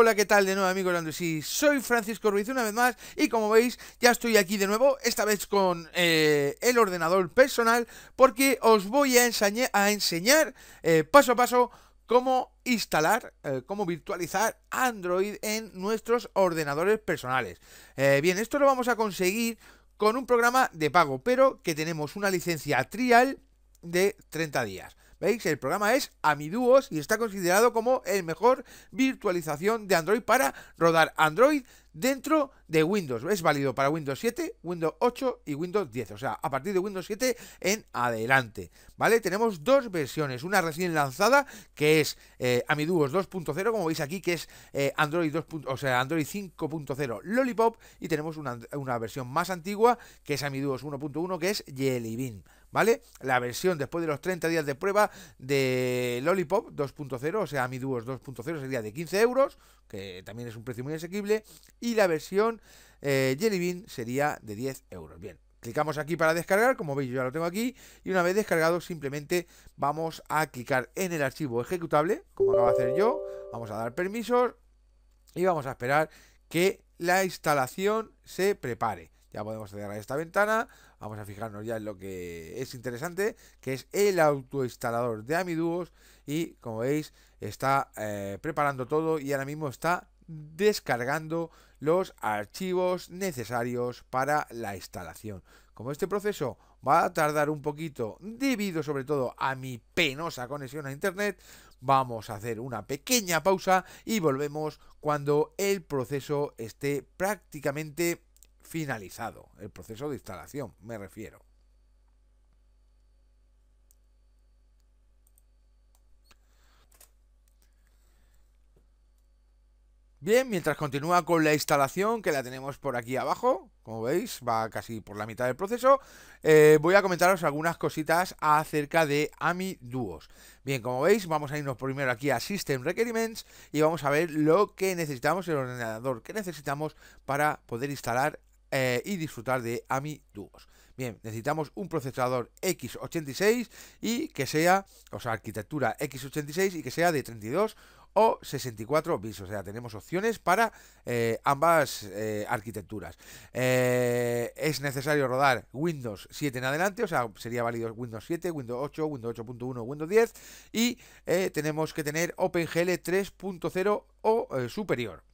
Hola, ¿qué tal? De nuevo, amigo y Soy Francisco Ruiz una vez más y como veis, ya estoy aquí de nuevo, esta vez con eh, el ordenador personal, porque os voy a, enseñar, a enseñar eh, paso a paso cómo instalar, eh, cómo virtualizar Android en nuestros ordenadores personales. bien, esto lo vamos a conseguir con un programa de pago, pero que tenemos una licencia trial de 30 días. ¿Veis? El programa es Amiduos y está considerado como el mejor virtualización de Android para rodar Android dentro de Windows. Es válido para Windows 7, Windows 8 y Windows 10. O sea, a partir de Windows 7 en adelante. ¿Vale? Tenemos dos versiones. Una recién lanzada, que es eh, Amiduos 2.0, como veis aquí, que es eh, Android O sea, Android 5.0 Lollipop. Y tenemos una, una, versión más antigua, que es Amiduos 1.1, que es Jelly Bean. ¿vale? La versión después de los 30 días de prueba de Lollipop 2.0, o sea, Mi 2.0 sería de 15 euros, que también es un precio muy asequible, y la versión eh, Jelly Bean sería de 10 euros. Bien, Clicamos aquí para descargar, como veis yo ya lo tengo aquí, y una vez descargado simplemente vamos a clicar en el archivo ejecutable, como acabo de hacer yo, vamos a dar permisos y vamos a esperar que la instalación se prepare. Ya podemos cerrar esta ventana, Vamos a fijarnos ya en lo que es interesante, que es el autoinstalador de AmiDuos y como veis está eh, preparando todo y ahora mismo está descargando los archivos necesarios para la instalación. Como este proceso va a tardar un poquito debido sobre todo a mi penosa conexión a internet, vamos a hacer una pequeña pausa y volvemos cuando el proceso esté prácticamente finalizado, el proceso de instalación, me refiero. Bien, mientras continúa con la instalación, que la tenemos por aquí abajo, como veis, va casi por la mitad del proceso, eh, voy a comentaros algunas cositas acerca de AMI Duos. Bien, como veis, vamos a irnos primero aquí a System Requirements y vamos a ver lo que necesitamos, el ordenador que necesitamos para poder instalar eh, y disfrutar de AMI Duos. Bien, necesitamos un procesador x86 y que sea, o sea, arquitectura x86 y que sea de 32 o 64 bits. O sea, tenemos opciones para eh, ambas eh, arquitecturas. es necesario rodar Windows 7 en adelante, o sea, sería válido Windows 7, Windows 8, Windows 8.1, Windows 10 y tenemos que tener OpenGL 3.0 o superior.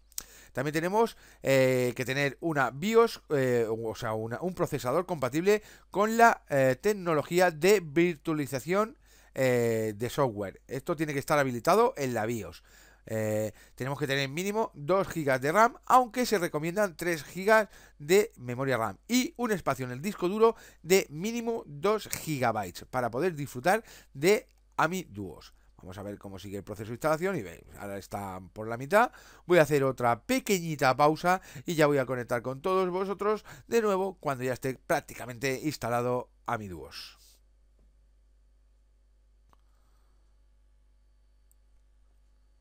También tenemos eh, que tener una BIOS, eh, o sea, un procesador compatible con la eh, tecnología de virtualización de software. Esto tiene que estar habilitado en la BIOS. tenemos que tener mínimo 2 GB de RAM, aunque se recomiendan 3 GB de memoria RAM y un espacio en el disco duro de mínimo 2 GB para poder disfrutar de AMI Duos. Vamos a ver cómo sigue el proceso de instalación y veis, ahora está por la mitad. Voy a hacer otra pequeñita pausa y ya voy a conectar con todos vosotros de nuevo cuando ya esté prácticamente instalado AmiDuos.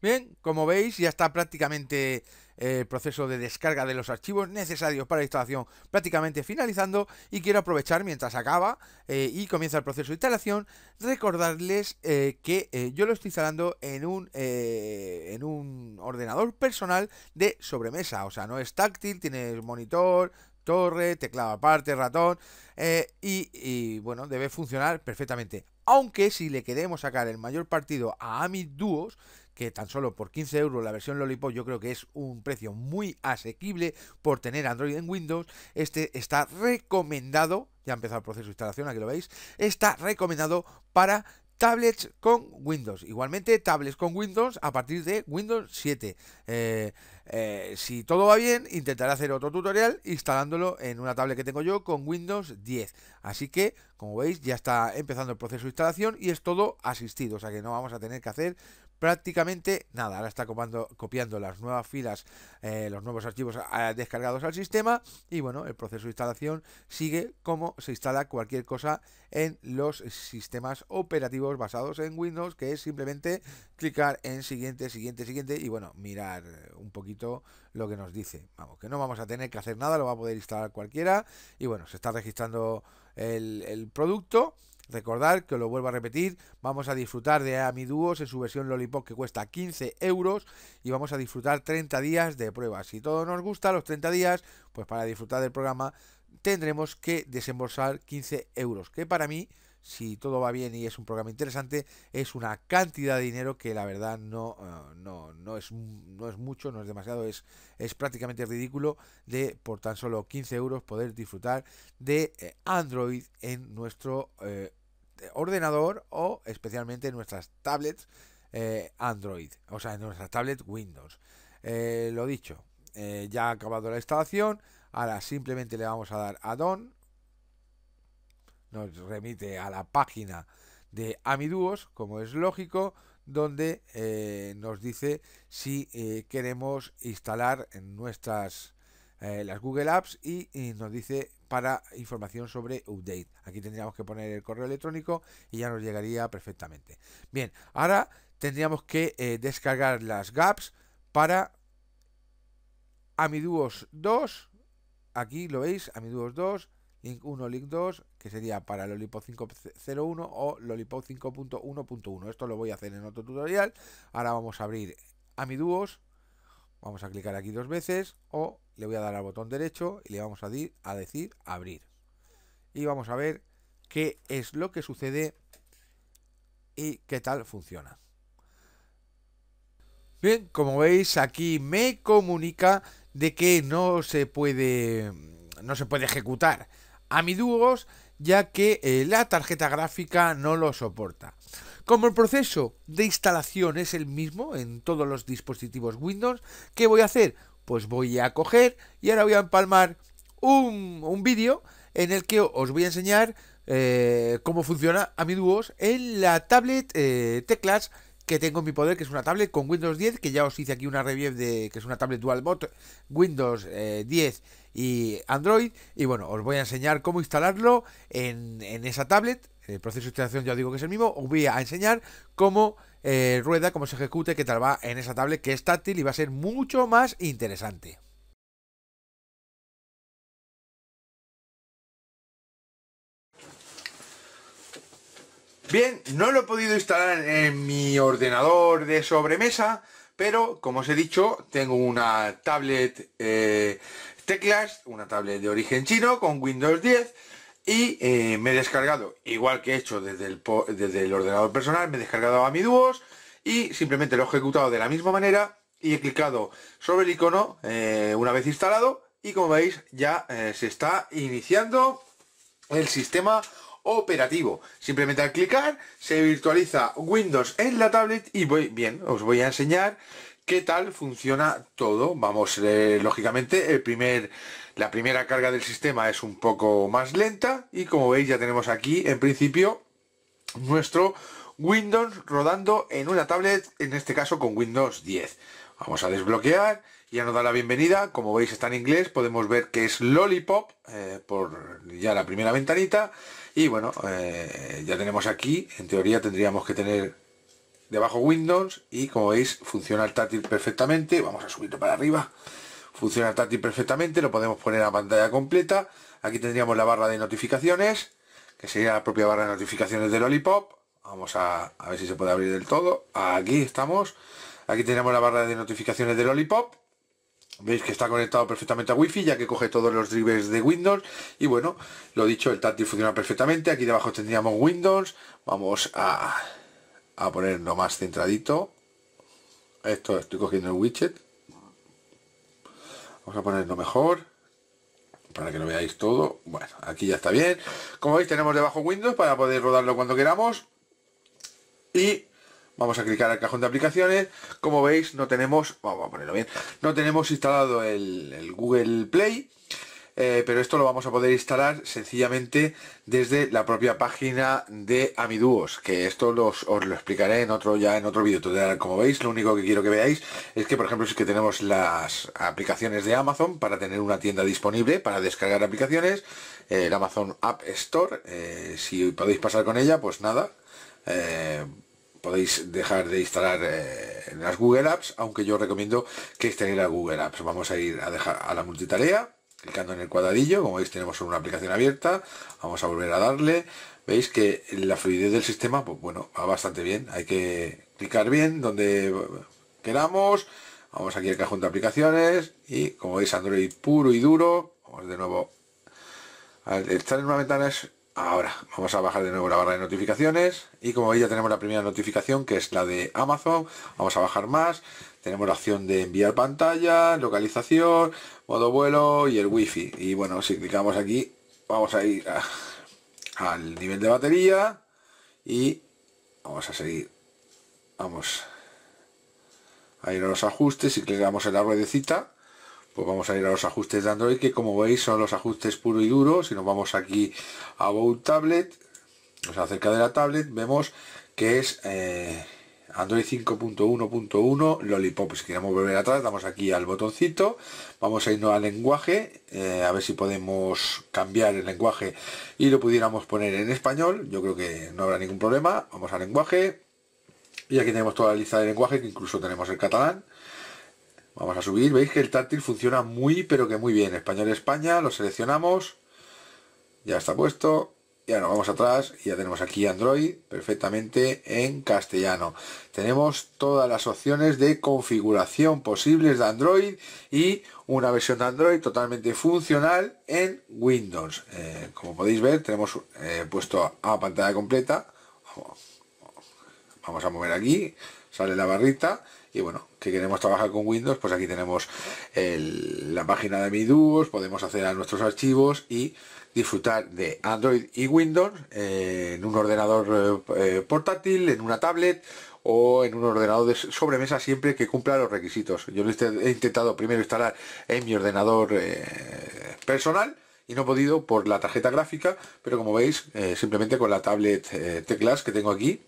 Bien, como veis ya está prácticamente eh, el proceso de descarga de los archivos necesarios para la instalación prácticamente finalizando y quiero aprovechar mientras acaba eh, y comienza el proceso de instalación recordarles eh, que yo lo estoy instalando en un en un ordenador personal de sobremesa o sea no es táctil tiene monitor torre, teclado aparte, ratón y, bueno, debe funcionar perfectamente. Aunque si le queremos sacar el mayor partido a Amid Duos, que tan solo por 15 euros la versión Lollipop yo creo que es un precio muy asequible por tener Android en Windows. Este está recomendado, ya ha empezado el proceso de instalación, aquí lo veis, está recomendado para tablets con Windows. Igualmente, tablets con Windows a partir de Windows 7. Eh, eh, si todo va bien, intentaré hacer otro tutorial instalándolo en una tablet que tengo yo con Windows 10. Así que, como veis, ya está empezando el proceso de instalación y es todo asistido. O sea que no vamos a tener que hacer prácticamente nada. Ahora está copiando las nuevas filas, eh, los nuevos archivos ah, descargados al sistema y bueno, el proceso de instalación sigue como se instala cualquier cosa en los sistemas operativos basados en Windows, que es simplemente clicar en siguiente, siguiente, siguiente y bueno, mirar un poquito lo que nos dice. Vamos, que no vamos a tener que hacer nada, lo va a poder instalar cualquiera y bueno, se está registrando el producto Recordar que lo vuelvo a repetir, vamos a disfrutar de AMI Duos en su versión Lollipop que cuesta 15 euros y vamos a disfrutar 30 días de pruebas. Si todo nos gusta, los 30 días, pues para disfrutar del programa tendremos que desembolsar 15 euros, que para mí si todo va bien y es un programa interesante, es una cantidad de dinero que la verdad no, eh, es, no es mucho, no es demasiado, es, es prácticamente ridículo de por tan solo 15 euros poder disfrutar de eh, Android en nuestro eh, ordenador o especialmente en nuestras tablets Android, o sea, en nuestras tablets Windows. lo dicho, ya ha acabado la instalación, ahora simplemente le vamos a dar a Don nos remite a la página de Amidúos, como es lógico, donde eh, nos dice si eh, queremos instalar en nuestras eh, las Google Apps y, nos dice para información sobre update. Aquí tendríamos que poner el correo electrónico y ya nos llegaría perfectamente. Bien, ahora tendríamos que descargar las GAPs para Amiduos 2. Aquí lo veis, Amiduos 2, link 1, link 2, que sería para Lollipop 5.01 o Lollipop 5.1.1. Esto lo voy a hacer en otro tutorial. Ahora vamos a abrir AmiDuos. Vamos a clicar aquí dos veces o le voy a dar al botón derecho y le vamos a, a decir abrir. Y vamos a ver qué es lo que sucede y qué tal funciona. Bien, como veis aquí me comunica de que no se puede no se puede ejecutar amiduos ya que eh, la tarjeta gráfica no lo soporta. Como el proceso de instalación es el mismo en todos los dispositivos Windows, ¿qué voy a hacer? Pues voy a coger y ahora voy a empalmar un, vídeo en el que os voy a enseñar eh, cómo funciona Amiduos en la tablet eh, teclas que tengo en mi poder, que es una tablet con Windows 10, que ya os hice aquí una review de que es una tablet dual bot Windows 10 eh, y Android. Y bueno, os voy a enseñar cómo instalarlo en, esa tablet. El proceso de instalación ya os digo que es el mismo. Os voy a enseñar cómo eh, rueda, cómo se ejecute, qué tal va en esa tablet que es táctil y va a ser mucho más interesante. Bien, no lo he podido instalar en mi ordenador de sobremesa, pero como os he dicho, tengo una tablet eh, teclas, una tablet de origen chino con Windows 10 y eh, me he descargado, igual que he hecho desde el, ordenador personal, me he descargado a mi Duos y simplemente lo he ejecutado de la misma manera y he clicado sobre el icono eh, una vez instalado y como veis ya se está iniciando el sistema operativo. Simplemente al clicar se virtualiza Windows en la tablet y voy bien, os voy a enseñar qué tal funciona todo. Vamos, eh, lógicamente el primer, la primera carga del sistema es un poco más lenta y como veis ya tenemos aquí en principio nuestro Windows rodando en una tablet, en este caso con Windows 10. Vamos a desbloquear ya nos da la bienvenida, como veis está en inglés, podemos ver que es Lollipop, eh, por ya la primera ventanita, y bueno, eh, ya tenemos aquí, en teoría tendríamos que tener debajo Windows, y como veis funciona el táctil perfectamente, vamos a subirlo para arriba, funciona el táctil perfectamente, lo podemos poner a pantalla completa, aquí tendríamos la barra de notificaciones, que sería la propia barra de notificaciones de Lollipop, vamos a, a ver si se puede abrir del todo, aquí estamos, aquí tenemos la barra de notificaciones de Lollipop, Veis que está conectado perfectamente a wifi ya que coge todos los drivers de Windows. Y bueno, lo dicho, el táctil funciona perfectamente. Aquí debajo tendríamos Windows. Vamos a, a ponerlo más centradito. Esto estoy cogiendo el widget. Vamos a ponerlo mejor para que lo veáis todo. Bueno, aquí ya está bien. Como veis, tenemos debajo Windows para poder rodarlo cuando queramos. Y Vamos a clicar al cajón de aplicaciones. Como veis, no tenemos, vamos a ponerlo bien, no tenemos instalado el, Google Play. Eh, pero esto lo vamos a poder instalar sencillamente desde la propia página de Amiduos, que esto os lo explicaré en otro ya en otro vídeo Como veis, lo único que quiero que veáis es que, por ejemplo, si que tenemos las aplicaciones de Amazon para tener una tienda disponible para descargar aplicaciones, eh, el Amazon App Store, eh, si podéis pasar con ella, pues nada podéis dejar de instalar eh, las Google Apps, aunque yo recomiendo que instaléis la Google Apps. Vamos a ir a dejar a la multitarea, clicando en el cuadradillo, como veis tenemos una aplicación abierta, vamos a volver a darle, veis que la fluidez del sistema, pues bueno, va bastante bien, hay que clicar bien donde queramos, vamos aquí al cajón de aplicaciones y como veis Android puro y duro, vamos de nuevo, al estar en una ventana Ahora, vamos a bajar de nuevo la barra de notificaciones y como veis ya tenemos la primera notificación que es la de Amazon. Vamos a bajar más. Tenemos la opción de enviar pantalla, localización, modo vuelo y el wifi. Y bueno, si clicamos aquí, vamos a ir al nivel de batería y vamos a seguir. Vamos a ir a los ajustes y clicamos en la ruedecita pues vamos a ir a los ajustes de Android, que como veis son los ajustes puro y duro. Si nos vamos aquí a About Tablet, acerca de la tablet, vemos que es eh, Android 5.1.1 Lollipop. Si queremos volver atrás, damos aquí al botoncito, vamos a irnos al lenguaje, eh, a ver si podemos cambiar el lenguaje y lo pudiéramos poner en español. Yo creo que no habrá ningún problema. Vamos al lenguaje. Y aquí tenemos toda la lista de lenguaje, que incluso tenemos el catalán. Vamos a subir, veis que el táctil funciona muy, pero que muy bien. Español España, lo seleccionamos. Ya está puesto. ya nos vamos atrás y ya tenemos aquí Android perfectamente en castellano. Tenemos todas las opciones de configuración posibles de Android y una versión de Android totalmente funcional en Windows. Eh, como podéis ver, tenemos eh, puesto a pantalla completa. Vamos a mover aquí, sale la barrita y bueno, que queremos trabajar con Windows, pues aquí tenemos la página de Mi podemos acceder a nuestros archivos y disfrutar de Android y Windows eh, en un ordenador eh, eh, portátil, en una tablet o en un ordenador de sobremesa siempre que cumpla los requisitos. Yo he intentado primero instalar en mi ordenador personal y no he podido por la tarjeta gráfica, pero como veis, simplemente con la tablet teclas que tengo aquí,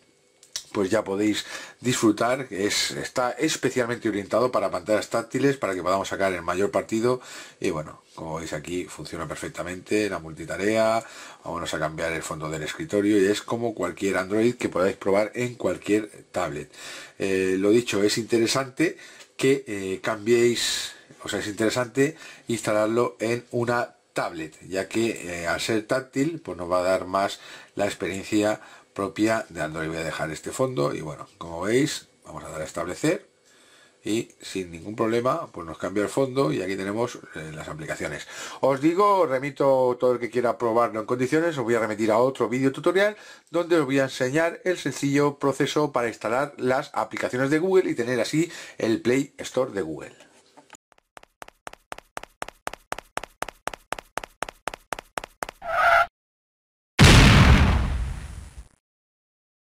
pues ya podéis disfrutar. Es, está especialmente orientado para pantallas táctiles, para que podamos sacar el mayor partido. Y bueno, como veis aquí funciona perfectamente, la multitarea, vamos a cambiar el fondo del escritorio y es como cualquier Android que podáis probar en cualquier tablet. Eh, lo dicho, es interesante que eh, cambiéis, o sea, es interesante instalarlo en una tablet, ya que eh, al ser táctil pues nos va a dar más la experiencia propia de Android. Voy a dejar este fondo y bueno, como veis, vamos a dar a establecer y sin ningún problema pues nos cambia el fondo y aquí tenemos eh, las aplicaciones os digo remito todo el que quiera probarlo en condiciones os voy a remitir a otro vídeo tutorial donde os voy a enseñar el sencillo proceso para instalar las aplicaciones de google y tener así el play store de google